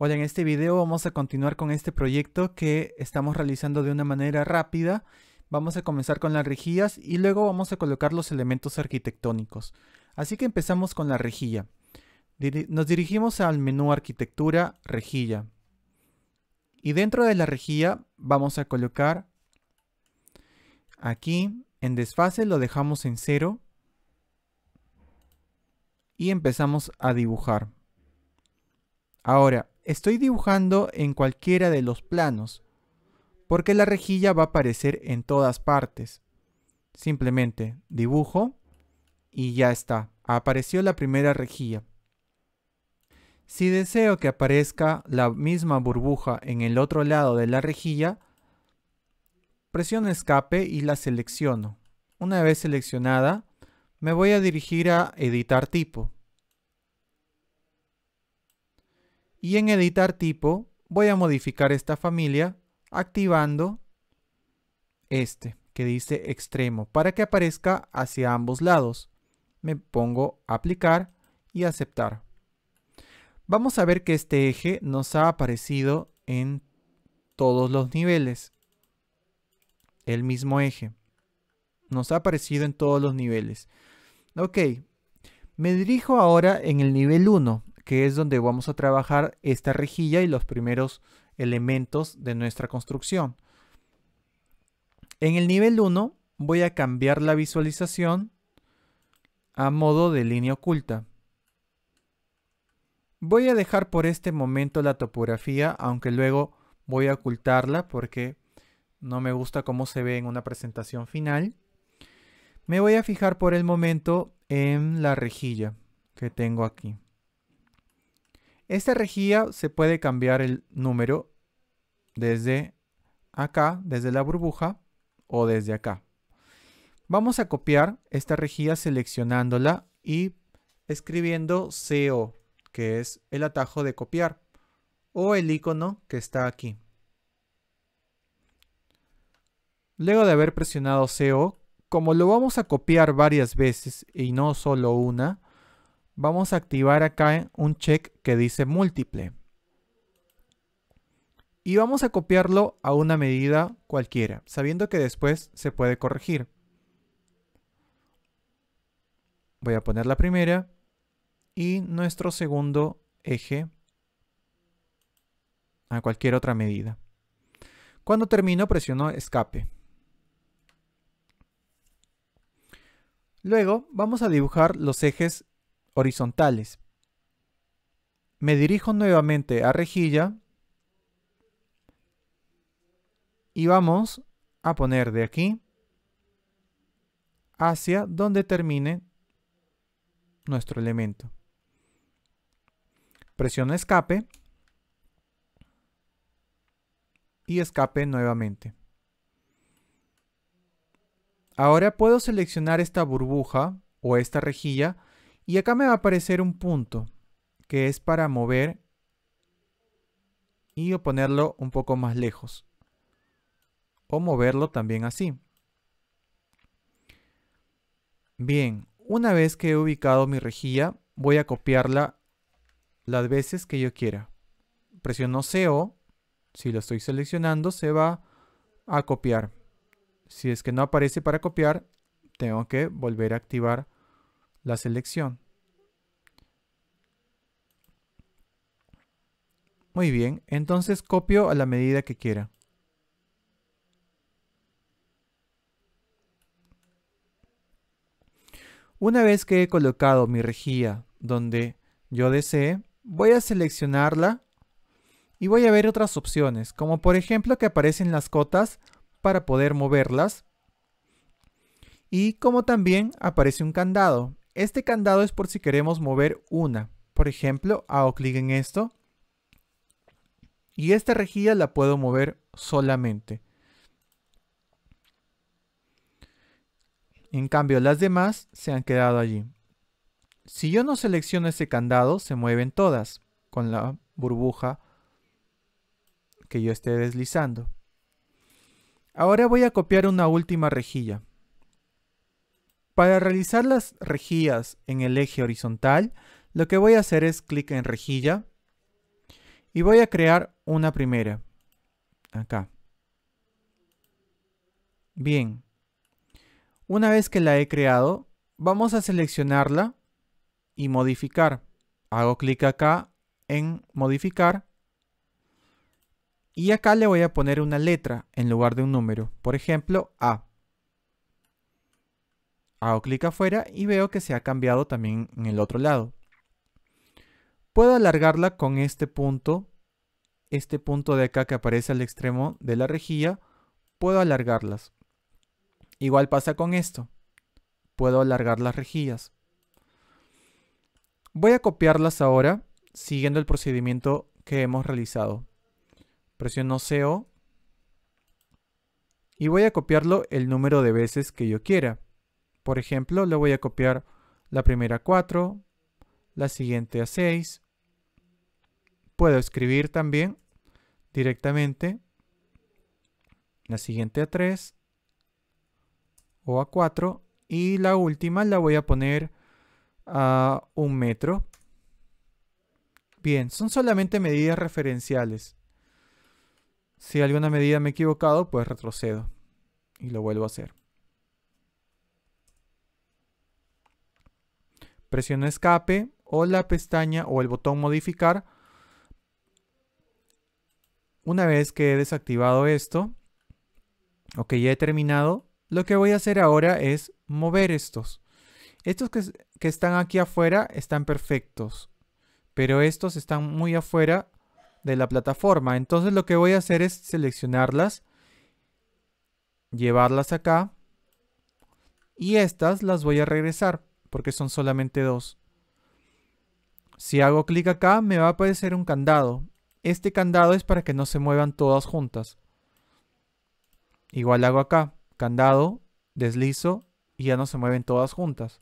Hola, en este video vamos a continuar con este proyecto que estamos realizando de una manera rápida. Vamos a comenzar con las rejillas y luego vamos a colocar los elementos arquitectónicos. Así que empezamos con la rejilla. Nos dirigimos al menú Arquitectura, Rejilla. Y dentro de la rejilla vamos a colocar aquí en desfase lo dejamos en cero y empezamos a dibujar. Ahora, Estoy dibujando en cualquiera de los planos, porque la rejilla va a aparecer en todas partes. Simplemente dibujo y ya está, apareció la primera rejilla. Si deseo que aparezca la misma burbuja en el otro lado de la rejilla, presiono escape y la selecciono. Una vez seleccionada, me voy a dirigir a editar tipo. y en editar tipo voy a modificar esta familia activando este que dice extremo para que aparezca hacia ambos lados. Me pongo aplicar y aceptar. Vamos a ver que este eje nos ha aparecido en todos los niveles. El mismo eje. Nos ha aparecido en todos los niveles. Ok. Me dirijo ahora en el nivel 1 que es donde vamos a trabajar esta rejilla y los primeros elementos de nuestra construcción. En el nivel 1 voy a cambiar la visualización a modo de línea oculta. Voy a dejar por este momento la topografía, aunque luego voy a ocultarla porque no me gusta cómo se ve en una presentación final. Me voy a fijar por el momento en la rejilla que tengo aquí. Esta rejilla se puede cambiar el número desde acá, desde la burbuja o desde acá. Vamos a copiar esta rejilla seleccionándola y escribiendo CO, que es el atajo de copiar, o el icono que está aquí. Luego de haber presionado CO, como lo vamos a copiar varias veces y no solo una, vamos a activar acá un check que dice múltiple. Y vamos a copiarlo a una medida cualquiera, sabiendo que después se puede corregir. Voy a poner la primera y nuestro segundo eje a cualquier otra medida. Cuando termino presiono escape. Luego vamos a dibujar los ejes horizontales. Me dirijo nuevamente a rejilla y vamos a poner de aquí hacia donde termine nuestro elemento. Presiono escape y escape nuevamente. Ahora puedo seleccionar esta burbuja o esta rejilla y acá me va a aparecer un punto que es para mover y ponerlo un poco más lejos. O moverlo también así. Bien, una vez que he ubicado mi rejilla, voy a copiarla las veces que yo quiera. Presiono CO, si lo estoy seleccionando, se va a copiar. Si es que no aparece para copiar, tengo que volver a activar la selección. Muy bien, entonces copio a la medida que quiera. Una vez que he colocado mi rejilla donde yo desee, voy a seleccionarla y voy a ver otras opciones, como por ejemplo que aparecen las cotas para poder moverlas y como también aparece un candado. Este candado es por si queremos mover una. Por ejemplo, hago clic en esto. Y esta rejilla la puedo mover solamente. En cambio, las demás se han quedado allí. Si yo no selecciono ese candado, se mueven todas con la burbuja que yo esté deslizando. Ahora voy a copiar una última rejilla. Para realizar las rejillas en el eje horizontal, lo que voy a hacer es clic en rejilla y voy a crear una primera. Acá. Bien. Una vez que la he creado, vamos a seleccionarla y modificar. Hago clic acá en modificar y acá le voy a poner una letra en lugar de un número. Por ejemplo, A. Hago clic afuera y veo que se ha cambiado también en el otro lado. Puedo alargarla con este punto, este punto de acá que aparece al extremo de la rejilla, puedo alargarlas. Igual pasa con esto. Puedo alargar las rejillas. Voy a copiarlas ahora siguiendo el procedimiento que hemos realizado. Presiono O y voy a copiarlo el número de veces que yo quiera. Por ejemplo, le voy a copiar la primera a 4, la siguiente a 6. Puedo escribir también directamente la siguiente a 3 o a 4 y la última la voy a poner a un metro. Bien, son solamente medidas referenciales. Si alguna medida me he equivocado, pues retrocedo y lo vuelvo a hacer. Presiono escape o la pestaña o el botón modificar. Una vez que he desactivado esto, o que ya he terminado, lo que voy a hacer ahora es mover estos. Estos que están aquí afuera están perfectos, pero estos están muy afuera de la plataforma. Entonces lo que voy a hacer es seleccionarlas, llevarlas acá y estas las voy a regresar porque son solamente dos. Si hago clic acá, me va a aparecer un candado. Este candado es para que no se muevan todas juntas. Igual hago acá, candado, deslizo y ya no se mueven todas juntas.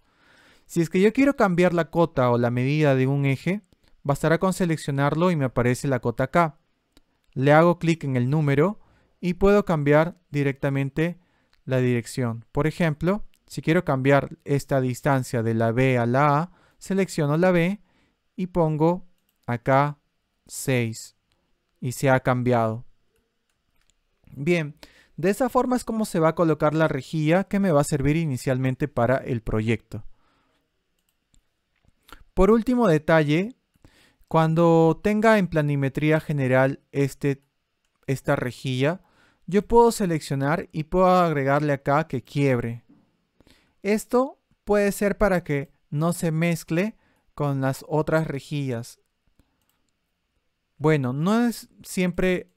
Si es que yo quiero cambiar la cota o la medida de un eje, bastará con seleccionarlo y me aparece la cota acá. Le hago clic en el número y puedo cambiar directamente la dirección. Por ejemplo, si quiero cambiar esta distancia de la B a la A, selecciono la B y pongo acá 6 y se ha cambiado. Bien, de esa forma es como se va a colocar la rejilla que me va a servir inicialmente para el proyecto. Por último detalle, cuando tenga en planimetría general este, esta rejilla, yo puedo seleccionar y puedo agregarle acá que quiebre. Esto puede ser para que no se mezcle con las otras rejillas. Bueno, no es siempre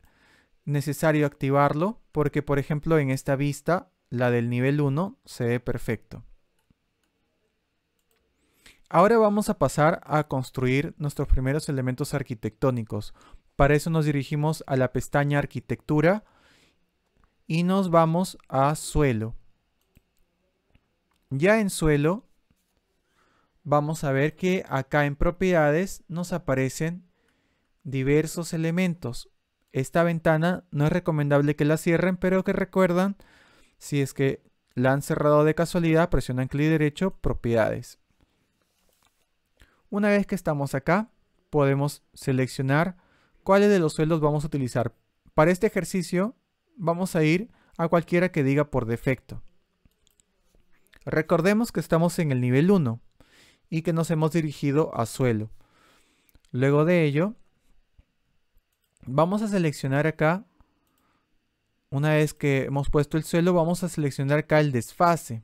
necesario activarlo porque por ejemplo en esta vista, la del nivel 1, se ve perfecto. Ahora vamos a pasar a construir nuestros primeros elementos arquitectónicos. Para eso nos dirigimos a la pestaña Arquitectura y nos vamos a Suelo. Ya en suelo, vamos a ver que acá en propiedades nos aparecen diversos elementos. Esta ventana no es recomendable que la cierren, pero que recuerdan, si es que la han cerrado de casualidad, presionan clic derecho, propiedades. Una vez que estamos acá, podemos seleccionar cuáles de los sueldos vamos a utilizar. Para este ejercicio, vamos a ir a cualquiera que diga por defecto. Recordemos que estamos en el nivel 1 y que nos hemos dirigido a suelo. Luego de ello, vamos a seleccionar acá, una vez que hemos puesto el suelo, vamos a seleccionar acá el desfase.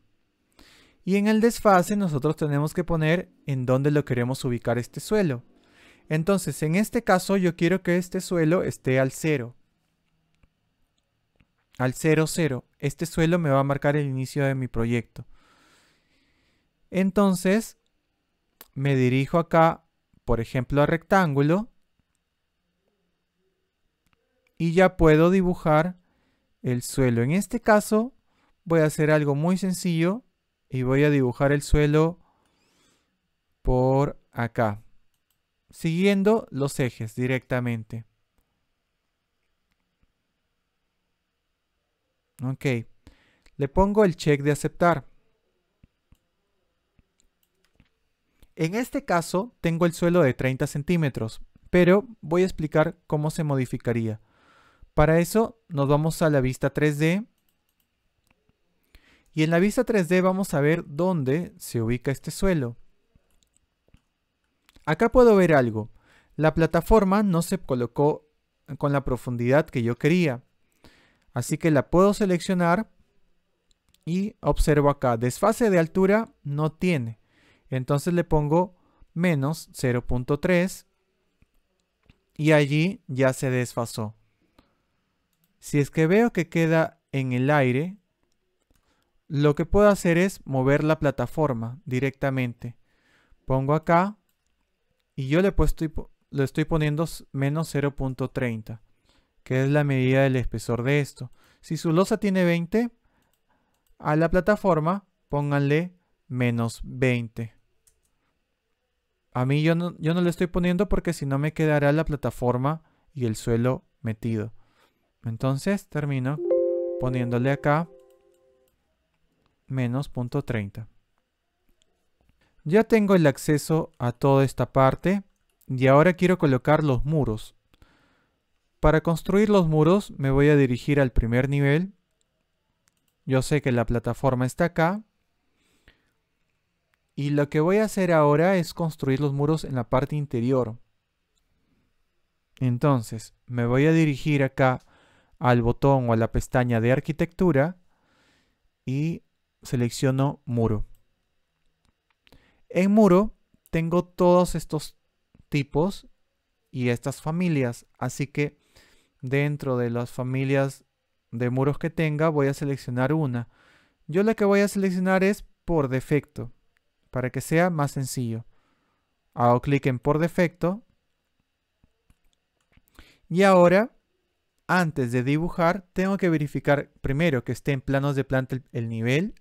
Y en el desfase nosotros tenemos que poner en dónde lo queremos ubicar este suelo. Entonces, en este caso yo quiero que este suelo esté al 0. Al 0, 0. Este suelo me va a marcar el inicio de mi proyecto. Entonces, me dirijo acá, por ejemplo, a rectángulo. Y ya puedo dibujar el suelo. En este caso, voy a hacer algo muy sencillo. Y voy a dibujar el suelo por acá. Siguiendo los ejes directamente. Ok. Le pongo el check de aceptar. En este caso tengo el suelo de 30 centímetros, pero voy a explicar cómo se modificaría. Para eso nos vamos a la vista 3D y en la vista 3D vamos a ver dónde se ubica este suelo. Acá puedo ver algo. La plataforma no se colocó con la profundidad que yo quería. Así que la puedo seleccionar y observo acá. Desfase de altura no tiene. Entonces le pongo menos 0.3 y allí ya se desfasó. Si es que veo que queda en el aire, lo que puedo hacer es mover la plataforma directamente. Pongo acá y yo le, estoy, estoy poniendo menos 0.30, que es la medida del espesor de esto. Si su losa tiene 20, a la plataforma pónganle menos 20. A mí yo no, yo no le estoy poniendo porque si no me quedará la plataforma y el suelo metido. Entonces termino poniéndole acá menos 30. Ya tengo el acceso a toda esta parte y ahora quiero colocar los muros. Para construir los muros me voy a dirigir al primer nivel. Yo sé que la plataforma está acá, y lo que voy a hacer ahora es construir los muros en la parte interior. Entonces, me voy a dirigir acá al botón o a la pestaña de arquitectura y selecciono muro. En muro tengo todos estos tipos y estas familias, así que dentro de las familias de muros que tenga voy a seleccionar una. Yo la que voy a seleccionar es por defecto para que sea más sencillo. Hago clic en por defecto. Y ahora, antes de dibujar, tengo que verificar primero que esté en planos de planta el, nivel.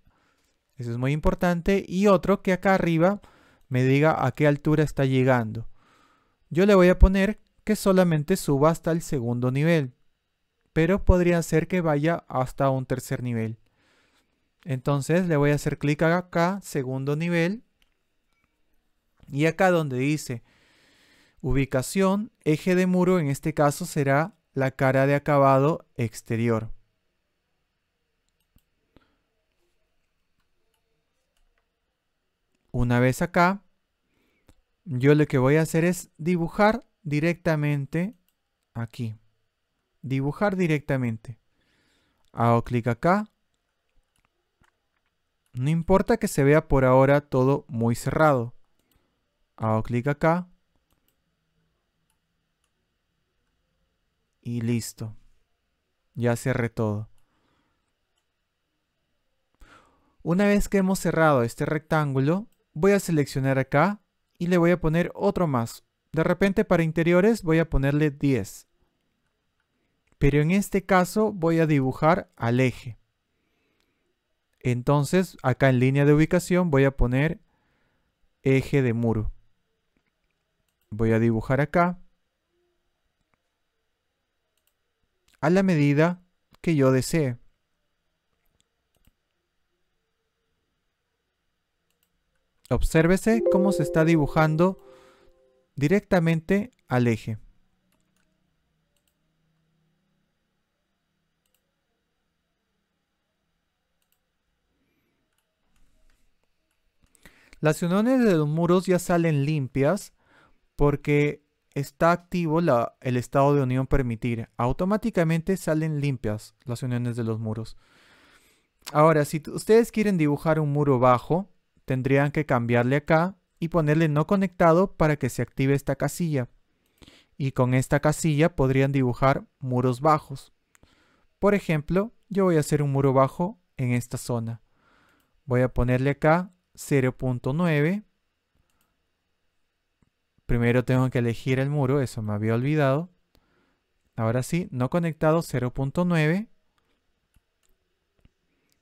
Eso es muy importante. Y otro que acá arriba me diga a qué altura está llegando. Yo le voy a poner que solamente suba hasta el segundo nivel. Pero podría ser que vaya hasta un tercer nivel. Entonces le voy a hacer clic acá, segundo nivel. Y acá donde dice ubicación, eje de muro, en este caso será la cara de acabado exterior. Una vez acá, yo lo que voy a hacer es dibujar directamente aquí. Dibujar directamente. Hago clic acá, no importa que se vea por ahora todo muy cerrado. Hago clic acá. Y listo. Ya cerré todo. Una vez que hemos cerrado este rectángulo, voy a seleccionar acá y le voy a poner otro más. De repente para interiores voy a ponerle 10. Pero en este caso voy a dibujar al eje. Entonces, acá en línea de ubicación voy a poner eje de muro. Voy a dibujar acá. A la medida que yo desee. Obsérvese cómo se está dibujando directamente al eje. Las uniones de los muros ya salen limpias porque está activo la, el estado de unión permitir. Automáticamente salen limpias las uniones de los muros. Ahora, si ustedes quieren dibujar un muro bajo, tendrían que cambiarle acá y ponerle no conectado para que se active esta casilla. Y con esta casilla podrían dibujar muros bajos. Por ejemplo, yo voy a hacer un muro bajo en esta zona. Voy a ponerle acá 0.9. Primero tengo que elegir el muro, eso me había olvidado. Ahora sí, no conectado 0.9.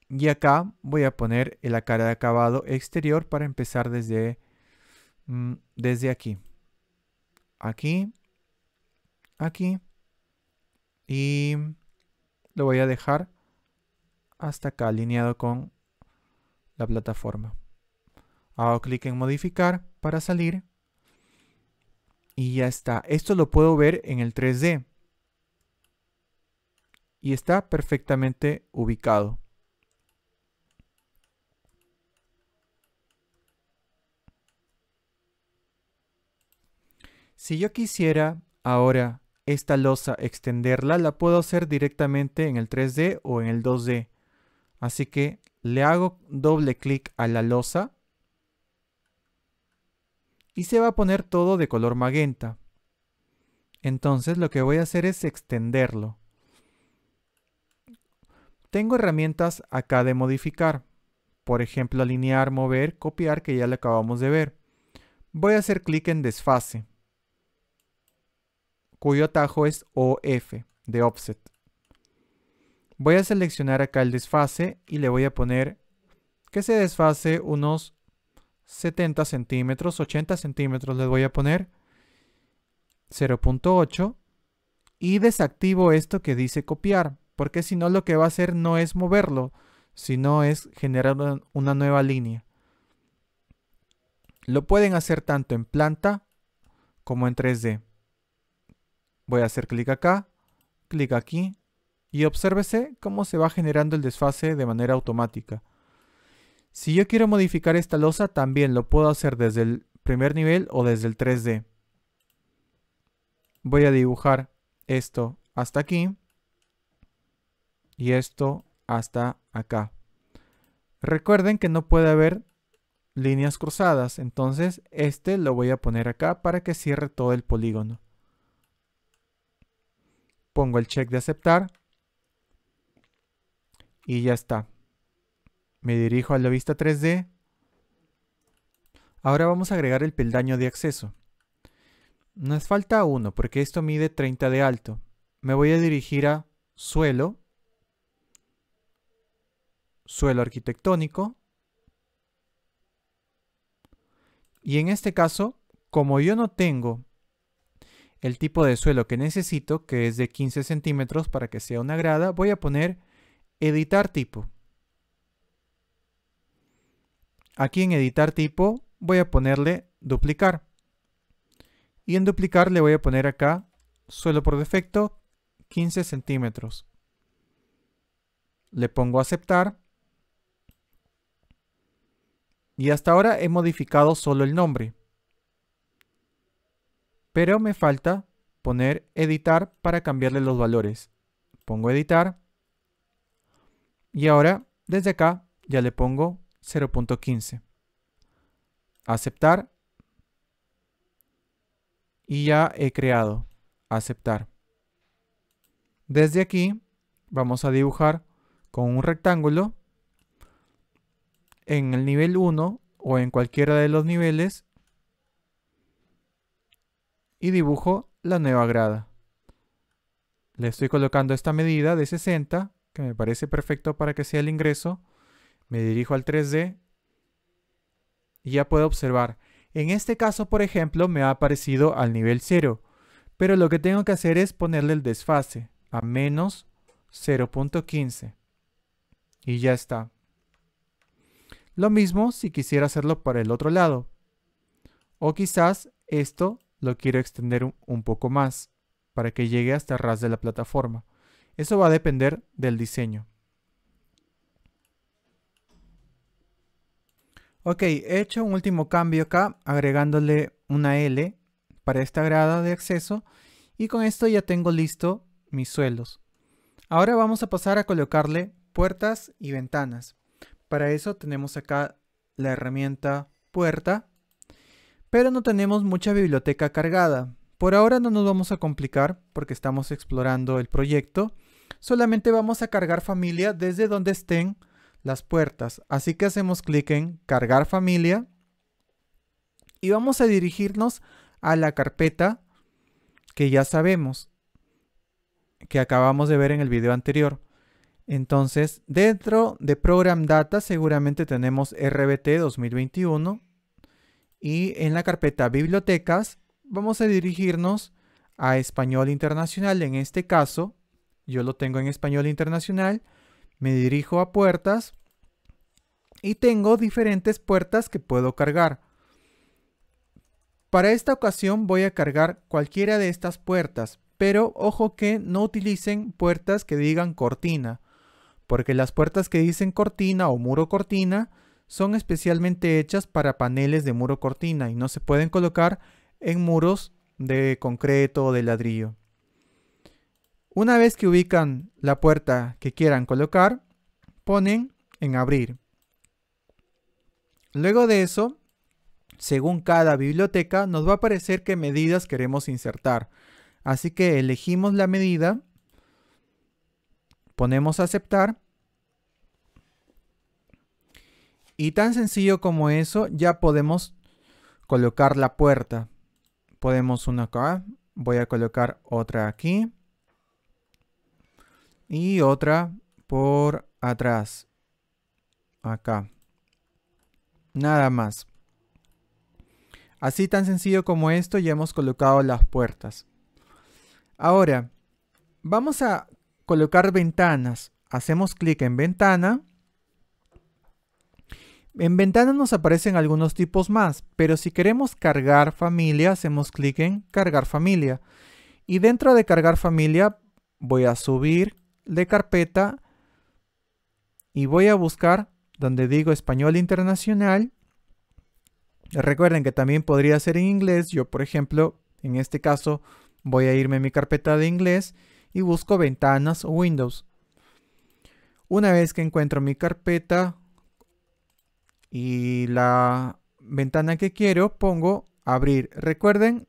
Y acá voy a poner la cara de acabado exterior para empezar desde, mm, desde aquí. Aquí. Aquí. Y lo voy a dejar hasta acá alineado con la plataforma. Hago clic en modificar para salir. Y ya está. Esto lo puedo ver en el 3D. Y está perfectamente ubicado. Si yo quisiera ahora esta losa extenderla, la puedo hacer directamente en el 3D o en el 2D. Así que le hago doble clic a la losa y se va a poner todo de color magenta. Entonces lo que voy a hacer es extenderlo. Tengo herramientas acá de modificar. Por ejemplo, alinear, mover, copiar, que ya lo acabamos de ver. Voy a hacer clic en desfase, cuyo atajo es OF, de offset. Voy a seleccionar acá el desfase y le voy a poner que se desfase unos 70 centímetros, 80 centímetros les voy a poner, 0.8 y desactivo esto que dice copiar, porque si no lo que va a hacer no es moverlo, sino es generar una nueva línea. Lo pueden hacer tanto en planta como en 3D. Voy a hacer clic acá, clic aquí y obsérvese cómo se va generando el desfase de manera automática. Si yo quiero modificar esta losa, también lo puedo hacer desde el primer nivel o desde el 3D. Voy a dibujar esto hasta aquí y esto hasta acá. Recuerden que no puede haber líneas cruzadas, entonces este lo voy a poner acá para que cierre todo el polígono. Pongo el check de aceptar y ya está. Me dirijo a la vista 3D. Ahora vamos a agregar el peldaño de acceso. Nos falta uno porque esto mide 30 de alto. Me voy a dirigir a suelo, suelo arquitectónico. Y en este caso, como yo no tengo el tipo de suelo que necesito, que es de 15 centímetros para que sea una grada, voy a poner editar tipo. Aquí en editar tipo voy a ponerle duplicar. Y en duplicar le voy a poner acá, solo por defecto, 15 centímetros. Le pongo aceptar. Y hasta ahora he modificado solo el nombre. Pero me falta poner editar para cambiarle los valores. Pongo editar. Y ahora, desde acá, ya le pongo 0.15. Aceptar. Y ya he creado. Aceptar. Desde aquí vamos a dibujar con un rectángulo en el nivel 1 o en cualquiera de los niveles y dibujo la nueva grada. Le estoy colocando esta medida de 60 que me parece perfecto para que sea el ingreso me dirijo al 3D y ya puedo observar. En este caso, por ejemplo, me ha aparecido al nivel 0, pero lo que tengo que hacer es ponerle el desfase a menos 0.15 y ya está. Lo mismo si quisiera hacerlo para el otro lado. O quizás esto lo quiero extender un, poco más para que llegue hasta ras de la plataforma. Eso va a depender del diseño. Ok, he hecho un último cambio acá, agregándole una L para esta grada de acceso. Y con esto ya tengo listo mis suelos. Ahora vamos a pasar a colocarle puertas y ventanas. Para eso tenemos acá la herramienta puerta. Pero no tenemos mucha biblioteca cargada. Por ahora no nos vamos a complicar porque estamos explorando el proyecto. Solamente vamos a cargar familia desde donde estén las puertas. Así que hacemos clic en cargar familia y vamos a dirigirnos a la carpeta que ya sabemos que acabamos de ver en el video anterior. Entonces, dentro de Program Data seguramente tenemos RBT 2021 y en la carpeta Bibliotecas vamos a dirigirnos a Español Internacional. En este caso, yo lo tengo en Español Internacional me dirijo a puertas y tengo diferentes puertas que puedo cargar. Para esta ocasión voy a cargar cualquiera de estas puertas, pero ojo que no utilicen puertas que digan cortina, porque las puertas que dicen cortina o muro cortina son especialmente hechas para paneles de muro cortina y no se pueden colocar en muros de concreto o de ladrillo. Una vez que ubican la puerta que quieran colocar, ponen en abrir. Luego de eso, según cada biblioteca, nos va a aparecer qué medidas queremos insertar. Así que elegimos la medida, ponemos aceptar y tan sencillo como eso ya podemos colocar la puerta. Podemos una acá, voy a colocar otra aquí y otra por atrás. Acá. Nada más. Así tan sencillo como esto ya hemos colocado las puertas. Ahora, vamos a colocar ventanas. Hacemos clic en ventana. En ventana nos aparecen algunos tipos más, pero si queremos cargar familia, hacemos clic en cargar familia. Y dentro de cargar familia voy a subir de carpeta y voy a buscar donde digo español internacional. Recuerden que también podría ser en inglés. Yo, por ejemplo, en este caso voy a irme a mi carpeta de inglés y busco ventanas o Windows. Una vez que encuentro mi carpeta y la ventana que quiero, pongo abrir. Recuerden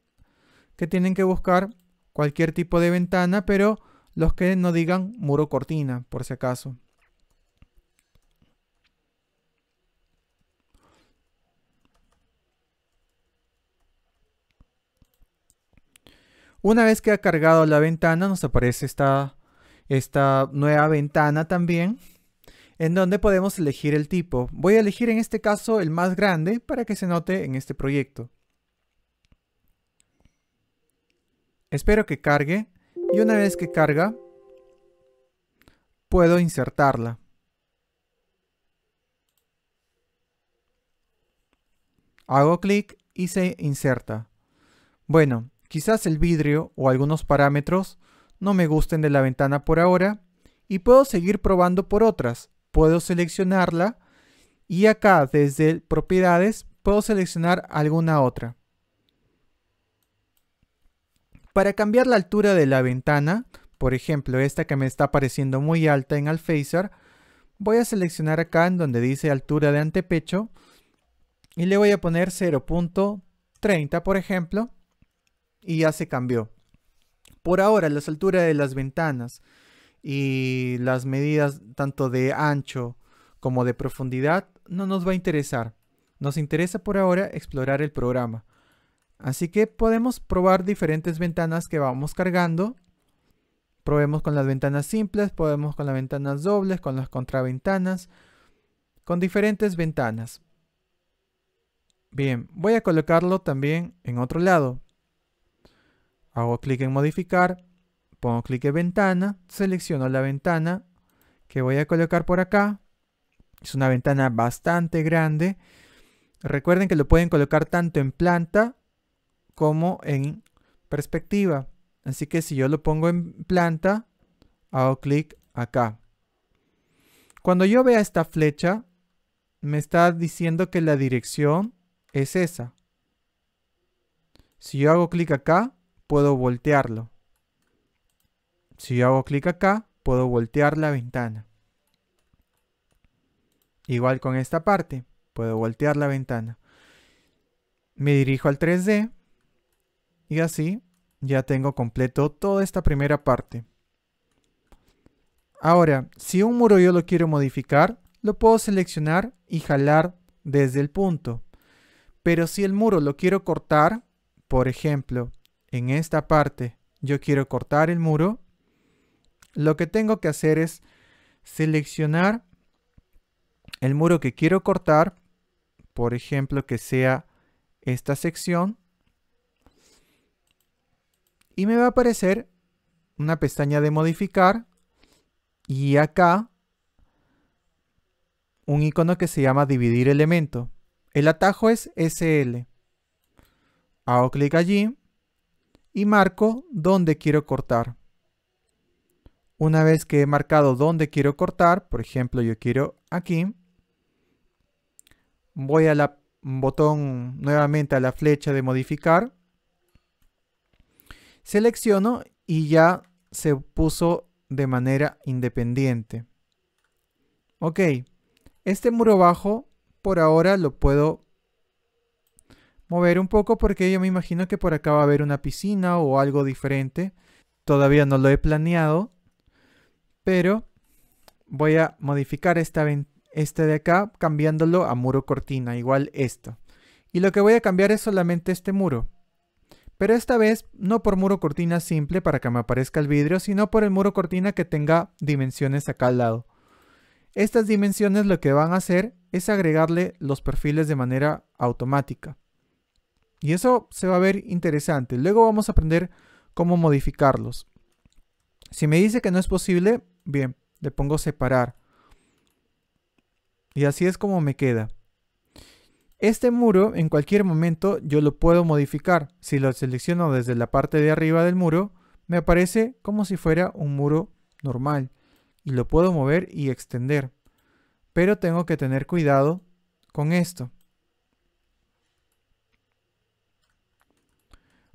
que tienen que buscar cualquier tipo de ventana, pero los que no digan muro cortina, por si acaso. Una vez que ha cargado la ventana, nos aparece esta, esta nueva ventana también, en donde podemos elegir el tipo. Voy a elegir en este caso el más grande para que se note en este proyecto. Espero que cargue y una vez que carga puedo insertarla. Hago clic y se inserta. Bueno, quizás el vidrio o algunos parámetros no me gusten de la ventana por ahora y puedo seguir probando por otras. Puedo seleccionarla y acá desde propiedades puedo seleccionar alguna otra. Para cambiar la altura de la ventana, por ejemplo esta que me está pareciendo muy alta en Alphazer, voy a seleccionar acá en donde dice altura de antepecho y le voy a poner 0.30 por ejemplo y ya se cambió. Por ahora las alturas de las ventanas y las medidas tanto de ancho como de profundidad no nos va a interesar. Nos interesa por ahora explorar el programa. Así que podemos probar diferentes ventanas que vamos cargando. Probemos con las ventanas simples, podemos con las ventanas dobles, con las contraventanas, con diferentes ventanas. Bien, voy a colocarlo también en otro lado. Hago clic en modificar, pongo clic en ventana, selecciono la ventana que voy a colocar por acá. Es una ventana bastante grande. Recuerden que lo pueden colocar tanto en planta como en perspectiva. Así que si yo lo pongo en planta, hago clic acá. Cuando yo vea esta flecha, me está diciendo que la dirección es esa. Si yo hago clic acá, puedo voltearlo. Si yo hago clic acá, puedo voltear la ventana. Igual con esta parte, puedo voltear la ventana. Me dirijo al 3D y así ya tengo completo toda esta primera parte. Ahora, si un muro yo lo quiero modificar, lo puedo seleccionar y jalar desde el punto. Pero si el muro lo quiero cortar, por ejemplo, en esta parte yo quiero cortar el muro, lo que tengo que hacer es seleccionar el muro que quiero cortar, por ejemplo que sea esta sección, y me va a aparecer una pestaña de modificar y acá un icono que se llama dividir elemento. El atajo es SL. Hago clic allí y marco donde quiero cortar. Una vez que he marcado dónde quiero cortar, por ejemplo yo quiero aquí, voy al botón nuevamente a la flecha de modificar Selecciono y ya se puso de manera independiente. Ok, este muro bajo por ahora lo puedo mover un poco porque yo me imagino que por acá va a haber una piscina o algo diferente. Todavía no lo he planeado, pero voy a modificar este de acá cambiándolo a muro cortina, igual esto. Y lo que voy a cambiar es solamente este muro pero esta vez no por muro cortina simple para que me aparezca el vidrio, sino por el muro cortina que tenga dimensiones acá al lado. Estas dimensiones lo que van a hacer es agregarle los perfiles de manera automática. Y eso se va a ver interesante. Luego vamos a aprender cómo modificarlos. Si me dice que no es posible, bien, le pongo separar. Y así es como me queda. Este muro en cualquier momento yo lo puedo modificar. Si lo selecciono desde la parte de arriba del muro, me aparece como si fuera un muro normal y lo puedo mover y extender. Pero tengo que tener cuidado con esto.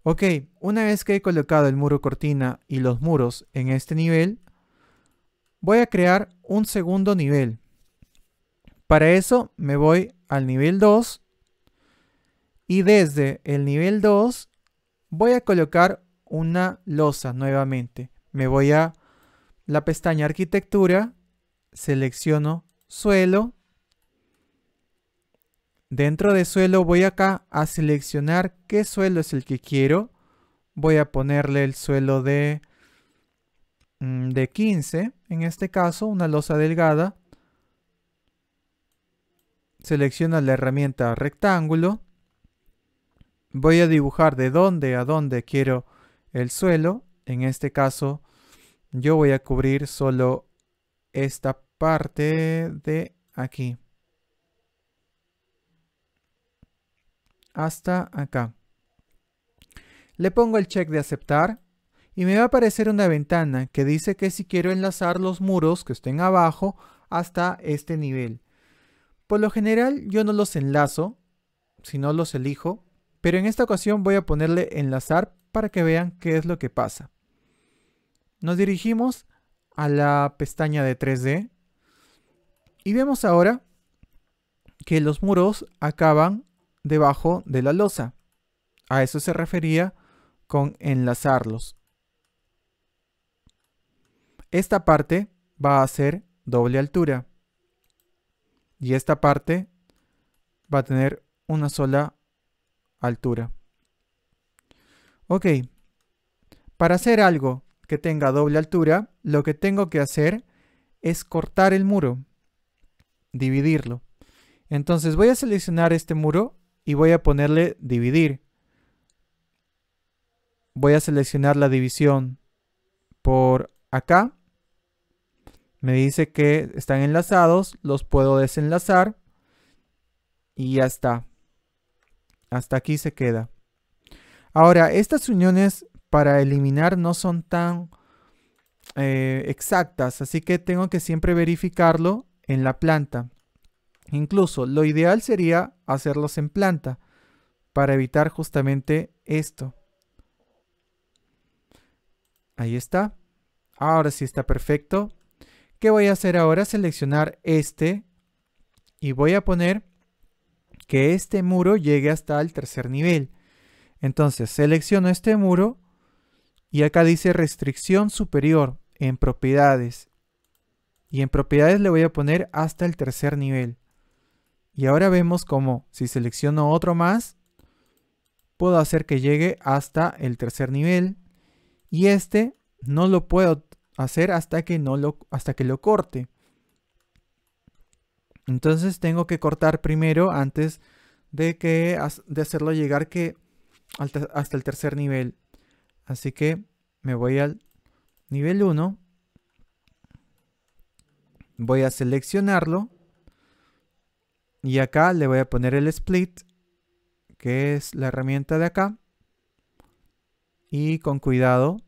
Ok, una vez que he colocado el muro cortina y los muros en este nivel, voy a crear un segundo nivel. Para eso me voy al nivel 2 y desde el nivel 2 voy a colocar una losa nuevamente. Me voy a la pestaña arquitectura, selecciono suelo. Dentro de suelo voy acá a seleccionar qué suelo es el que quiero. Voy a ponerle el suelo de, mm, de 15, en este caso una losa delgada selecciono la herramienta rectángulo, voy a dibujar de dónde a dónde quiero el suelo, en este caso yo voy a cubrir solo esta parte de aquí. Hasta acá. Le pongo el check de aceptar y me va a aparecer una ventana que dice que si quiero enlazar los muros que estén abajo hasta este nivel. Por lo general yo no los enlazo, sino los elijo, pero en esta ocasión voy a ponerle enlazar para que vean qué es lo que pasa. Nos dirigimos a la pestaña de 3D y vemos ahora que los muros acaban debajo de la losa. A eso se refería con enlazarlos. Esta parte va a ser doble altura y esta parte va a tener una sola altura. Ok, para hacer algo que tenga doble altura, lo que tengo que hacer es cortar el muro, dividirlo. Entonces voy a seleccionar este muro y voy a ponerle dividir. Voy a seleccionar la división por acá me dice que están enlazados, los puedo desenlazar y ya está. Hasta aquí se queda. Ahora, estas uniones para eliminar no son tan eh, exactas, así que tengo que siempre verificarlo en la planta. Incluso lo ideal sería hacerlos en planta para evitar justamente esto. Ahí está. Ahora sí está perfecto. ¿Qué voy a hacer ahora? Seleccionar este y voy a poner que este muro llegue hasta el tercer nivel. Entonces selecciono este muro y acá dice restricción superior en propiedades. Y en propiedades le voy a poner hasta el tercer nivel. Y ahora vemos cómo si selecciono otro más, puedo hacer que llegue hasta el tercer nivel. Y este no lo puedo hacer hasta que no lo hasta que lo corte. Entonces tengo que cortar primero antes de que de hacerlo llegar que hasta el tercer nivel. Así que me voy al nivel 1. Voy a seleccionarlo y acá le voy a poner el split que es la herramienta de acá y con cuidado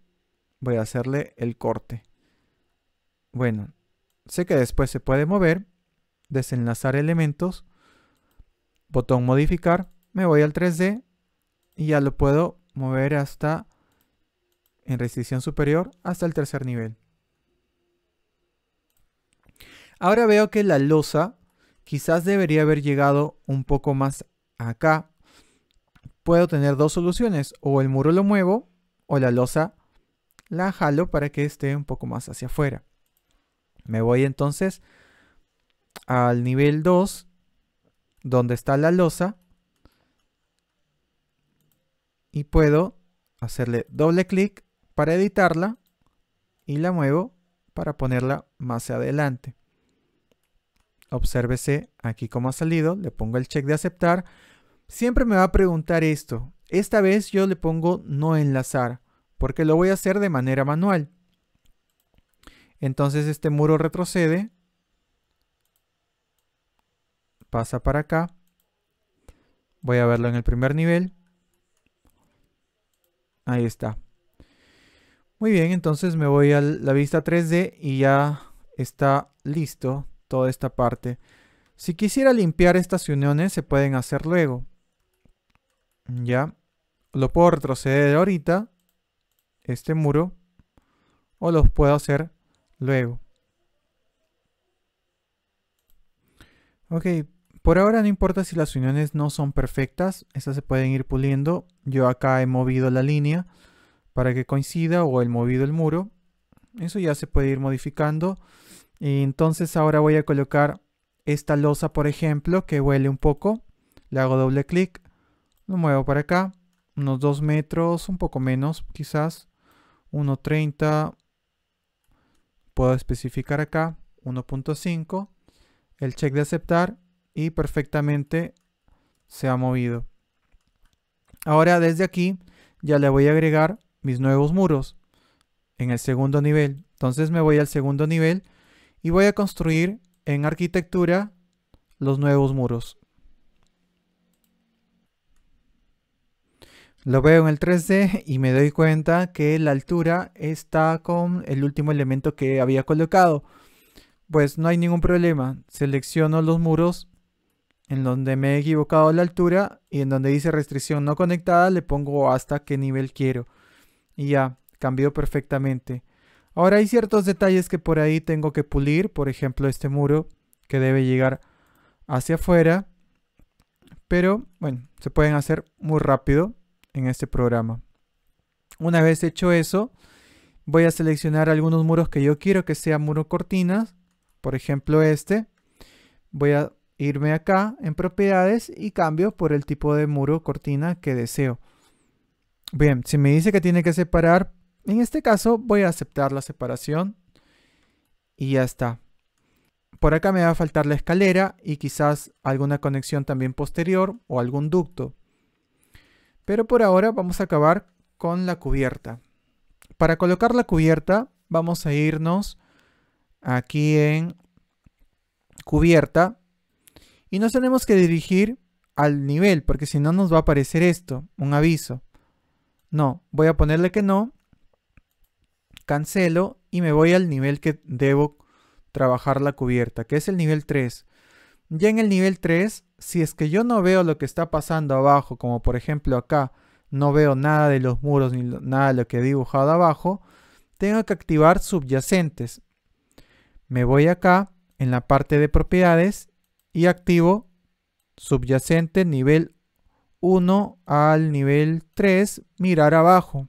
voy a hacerle el corte. Bueno, sé que después se puede mover, desenlazar elementos, botón modificar, me voy al 3D y ya lo puedo mover hasta en restricción superior hasta el tercer nivel. Ahora veo que la losa quizás debería haber llegado un poco más acá. Puedo tener dos soluciones, o el muro lo muevo o la losa la jalo para que esté un poco más hacia afuera. Me voy entonces al nivel 2, donde está la losa, y puedo hacerle doble clic para editarla y la muevo para ponerla más adelante. Obsérvese aquí cómo ha salido, le pongo el check de aceptar. Siempre me va a preguntar esto. Esta vez yo le pongo no enlazar porque lo voy a hacer de manera manual. Entonces este muro retrocede, pasa para acá, voy a verlo en el primer nivel, ahí está. Muy bien, entonces me voy a la vista 3D y ya está listo toda esta parte. Si quisiera limpiar estas uniones se pueden hacer luego. Ya, lo puedo retroceder ahorita este muro o los puedo hacer luego. Ok, por ahora no importa si las uniones no son perfectas, estas se pueden ir puliendo. Yo acá he movido la línea para que coincida o he movido el muro. Eso ya se puede ir modificando. Y entonces ahora voy a colocar esta losa, por ejemplo, que huele un poco. Le hago doble clic, lo muevo para acá, unos dos metros, un poco menos quizás. 1.30, puedo especificar acá 1.5, el check de aceptar y perfectamente se ha movido. Ahora desde aquí ya le voy a agregar mis nuevos muros en el segundo nivel. Entonces me voy al segundo nivel y voy a construir en arquitectura los nuevos muros. Lo veo en el 3D y me doy cuenta que la altura está con el último elemento que había colocado. Pues no hay ningún problema. Selecciono los muros en donde me he equivocado la altura y en donde dice restricción no conectada le pongo hasta qué nivel quiero. Y ya, cambió perfectamente. Ahora hay ciertos detalles que por ahí tengo que pulir, por ejemplo este muro que debe llegar hacia afuera, pero bueno, se pueden hacer muy rápido en este programa. Una vez hecho eso, voy a seleccionar algunos muros que yo quiero que sean muro cortinas, por ejemplo este. Voy a irme acá en propiedades y cambio por el tipo de muro cortina que deseo. Bien, si me dice que tiene que separar, en este caso voy a aceptar la separación y ya está. Por acá me va a faltar la escalera y quizás alguna conexión también posterior o algún ducto. Pero por ahora vamos a acabar con la cubierta. Para colocar la cubierta vamos a irnos aquí en cubierta y nos tenemos que dirigir al nivel porque si no nos va a aparecer esto, un aviso. No, voy a ponerle que no, cancelo y me voy al nivel que debo trabajar la cubierta, que es el nivel 3. Ya en el nivel 3, si es que yo no veo lo que está pasando abajo, como por ejemplo acá, no veo nada de los muros ni nada de lo que he dibujado abajo, tengo que activar subyacentes. Me voy acá en la parte de propiedades y activo subyacente nivel 1 al nivel 3, mirar abajo,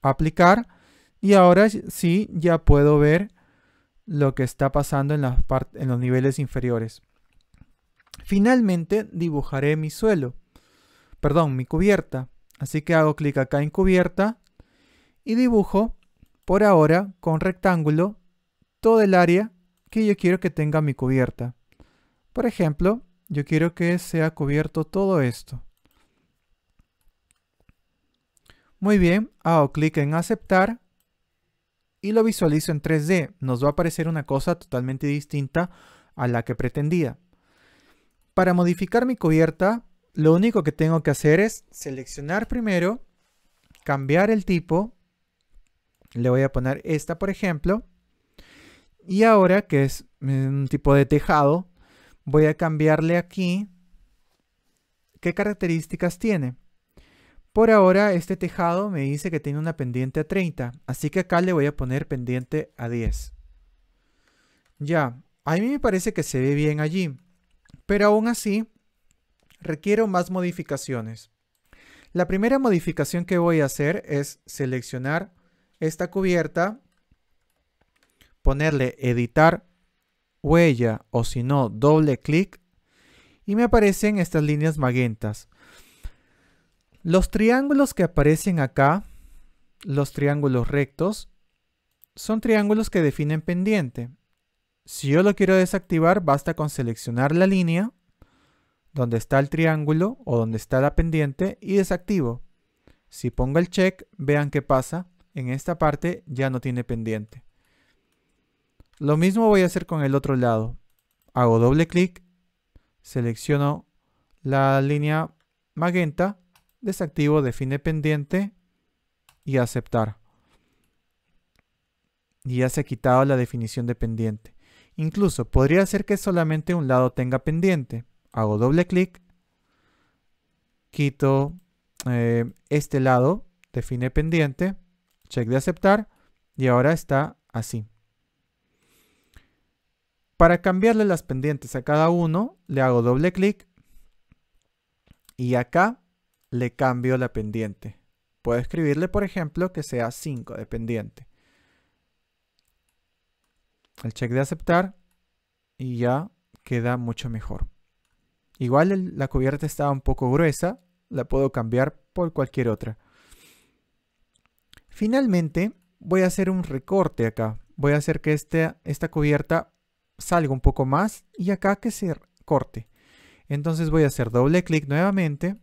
aplicar y ahora sí ya puedo ver lo que está pasando en, en los niveles inferiores. Finalmente dibujaré mi suelo, perdón, mi cubierta. Así que hago clic acá en cubierta y dibujo por ahora con rectángulo todo el área que yo quiero que tenga mi cubierta. Por ejemplo, yo quiero que sea cubierto todo esto. Muy bien, hago clic en aceptar y lo visualizo en 3D. Nos va a aparecer una cosa totalmente distinta a la que pretendía. Para modificar mi cubierta, lo único que tengo que hacer es seleccionar primero, cambiar el tipo. Le voy a poner esta, por ejemplo. Y ahora, que es mm, un tipo de tejado, voy a cambiarle aquí qué características tiene. Por ahora, este tejado me dice que tiene una pendiente a 30, así que acá le voy a poner pendiente a 10. Ya, a mí me parece que se ve bien allí pero aún así requiero más modificaciones. La primera modificación que voy a hacer es seleccionar esta cubierta, ponerle editar huella o si no doble clic y me aparecen estas líneas magentas. Los triángulos que aparecen acá, los triángulos rectos, son triángulos que definen pendiente. Si yo lo quiero desactivar, basta con seleccionar la línea donde está el triángulo o donde está la pendiente y desactivo. Si pongo el check, vean qué pasa. En esta parte ya no tiene pendiente. Lo mismo voy a hacer con el otro lado. Hago doble clic, selecciono la línea magenta, desactivo, define pendiente y aceptar. Y ya se ha quitado la definición de pendiente. Incluso podría ser que solamente un lado tenga pendiente. Hago doble clic, quito eh, este lado, define pendiente, check de aceptar y ahora está así. Para cambiarle las pendientes a cada uno, le hago doble clic y acá le cambio la pendiente. Puedo escribirle, por ejemplo, que sea 5 de pendiente al check de aceptar y ya queda mucho mejor. Igual la cubierta estaba un poco gruesa, la puedo cambiar por cualquier otra. Finalmente voy a hacer un recorte acá. Voy a hacer que este, esta cubierta salga un poco más y acá que se corte. Entonces voy a hacer doble clic nuevamente.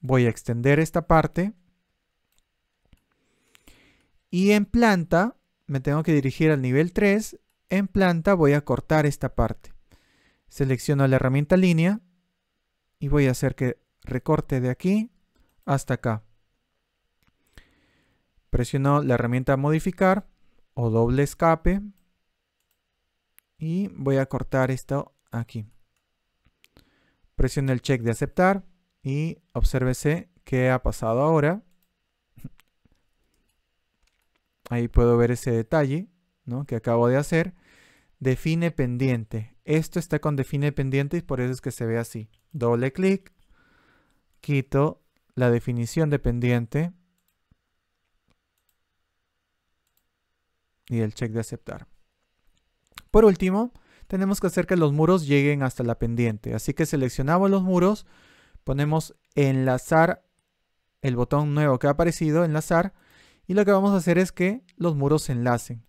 Voy a extender esta parte. Y en planta me tengo que dirigir al nivel 3 en planta voy a cortar esta parte. Selecciono la herramienta línea y voy a hacer que recorte de aquí hasta acá. Presiono la herramienta modificar o doble escape y voy a cortar esto aquí. Presiono el check de aceptar y obsérvese qué ha pasado ahora. Ahí puedo ver ese detalle que acabo de hacer, define pendiente. Esto está con define pendiente y por eso es que se ve así. Doble clic, quito la definición de pendiente y el check de aceptar. Por último, tenemos que hacer que los muros lleguen hasta la pendiente. Así que seleccionamos los muros, ponemos enlazar el botón nuevo que ha aparecido, enlazar, y lo que vamos a hacer es que los muros se enlacen.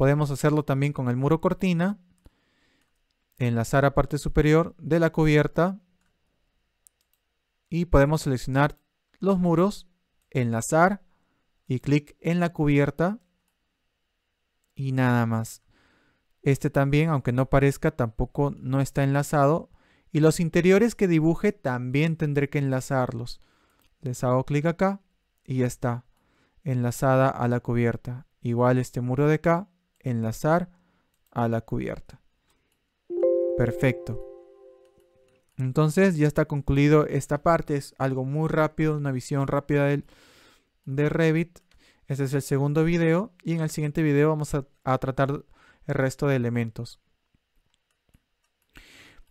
Podemos hacerlo también con el muro cortina, enlazar a parte superior de la cubierta y podemos seleccionar los muros, enlazar y clic en la cubierta y nada más. Este también, aunque no parezca, tampoco no está enlazado. Y los interiores que dibuje también tendré que enlazarlos. Les hago clic acá y está. Enlazada a la cubierta. Igual este muro de acá enlazar a la cubierta. Perfecto. Entonces ya está concluido esta parte. Es algo muy rápido, una visión rápida del, de Revit. Este es el segundo video y en el siguiente video vamos a, a tratar el resto de elementos.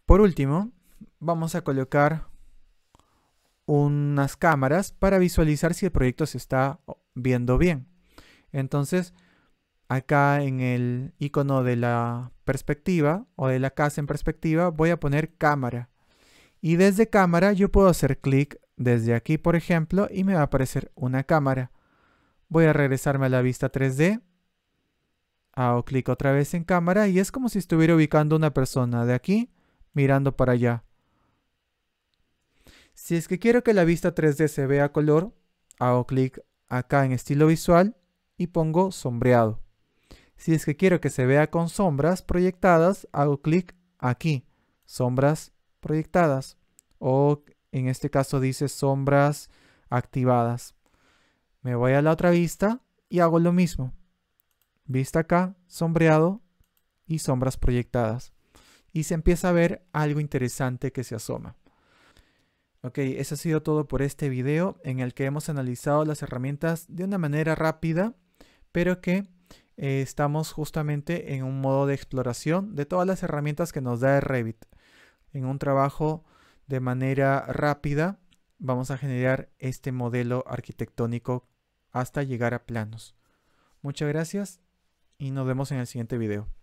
Por último, vamos a colocar unas cámaras para visualizar si el proyecto se está viendo bien. Entonces, acá en el icono de la perspectiva o de la casa en perspectiva voy a poner cámara. Y desde cámara yo puedo hacer clic desde aquí, por ejemplo, y me va a aparecer una cámara. Voy a regresarme a la vista 3D. Hago clic otra vez en cámara y es como si estuviera ubicando una persona de aquí mirando para allá. Si es que quiero que la vista 3D se vea a color, hago clic acá en estilo visual y pongo sombreado. Si es que quiero que se vea con sombras proyectadas, hago clic aquí, sombras proyectadas. O en este caso dice sombras activadas. Me voy a la otra vista y hago lo mismo. Vista acá, sombreado y sombras proyectadas. Y se empieza a ver algo interesante que se asoma. Ok, eso ha sido todo por este video en el que hemos analizado las herramientas de una manera rápida, pero que eh, estamos justamente en un modo de exploración de todas las herramientas que nos da Revit. En un trabajo de manera rápida vamos a generar este modelo arquitectónico hasta llegar a planos. Muchas gracias y nos vemos en el siguiente video.